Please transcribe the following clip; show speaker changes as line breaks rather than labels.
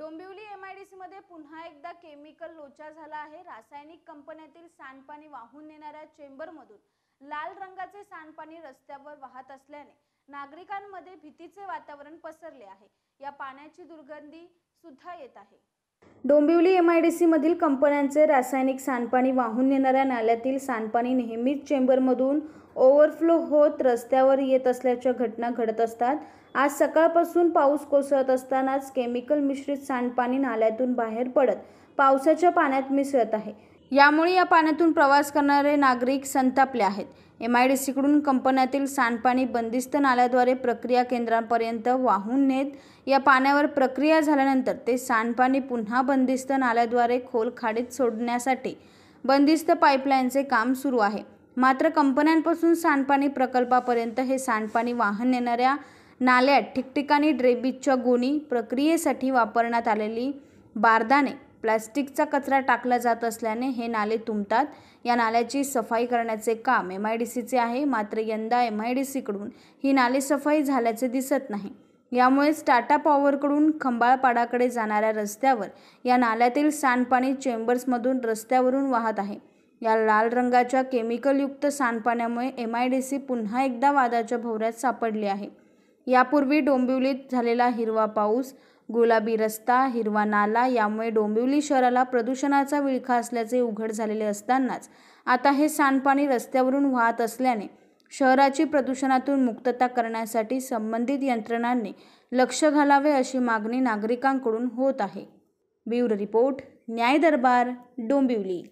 Dombivli M I D सीमध्ये पुन्हा एकदा केमिकल लोचा झाला आहे रासायनिक कंपन्यातील सांडपाणी वाहून नेणाऱ्या चेंबरमधून लाल रंगाचे सांडपाणी रस्त्यावर वाहत असल्याने नागरिकांमध्ये भीतीचे वातावरण पसरले आहे या पाण्याची दुर्गंधी सुद्धा येत आहे डोंबिवली एम आय डी सीमधील कंपन्यांचे रासायनिक सांडपाणी वाहून नेणाऱ्या नाल्यातील सांडपाणी नेहमीच चेंबरमधून ओव्हरफ्लो होत रस्त्यावर येत असल्याच्या घटना घडत असतात आज सकाळपासून पाऊस कोसळत असतानाच केमिकल मिश्रित सांडपाणी नाल्यातून बाहेर पडत पावसाच्या पाण्यात मिसळत आहे यामुळे या पाण्यातून प्रवास करणारे नागरिक संतापले आहेत एम आय डी सीकडून कंपन्यातील सांडपाणी बंदिस्त नाल्याद्वारे प्रक्रिया केंद्रांपर्यंत वाहून नेत या पाण्यावर प्रक्रिया झाल्यानंतर ते सांडपाणी पुन्हा बंदिस्त नाल्याद्वारे खोल खाडीत सोडण्यासाठी बंदिस्त पाईपलाईनचे काम सुरू आहे मात्र कंपन्यांपासून सांडपाणी प्रकल्पापर्यंत हे सांडपाणी वाहन नेणाऱ्या नाल्यात ठिकठिकाणी ड्रेबीजच्या गोणी प्रक्रियेसाठी वापरण्यात आलेली बारदाने प्लॅस्टिकचा कचरा टाकला जात असल्याने हे नाले तुंबतात या नाल्याची सफाई करण्याचे काम एम आय डी सीचे आहे मात्र यंदा एम आय डी सीकडून ही नाले सफाई झाल्याचे दिसत नाही यामुळेच टाटा पॉवरकडून खंबाळपाडाकडे जाणाऱ्या रस्त्यावर या नाल्यातील सांडपाणी चेंबर्समधून रस्त्यावरून वाहत आहे या लाल रंगाच्या केमिकलयुक्त सांडपाण्यामुळे एम आय डी सी पुन्हा एकदा वादाच्या भोवऱ्यात सापडली आहे यापूर्वी डोंबिवलीत झालेला हिरवा पाऊस गुलाबी रस्ता हिरवा नाला यामुळे डोंबिवली शहराला प्रदूषणाचा विळखा असल्याचे उघड झालेले असतानाच आता हे सांडपाणी रस्त्यावरून वाहत असल्याने शहराची प्रदूषणातून मुक्तता करण्यासाठी संबंधित यंत्रणांनी लक्ष घालावे अशी मागणी नागरिकांकडून होत आहे ब्युरो रिपोर्ट न्याय दरबार डोंबिवली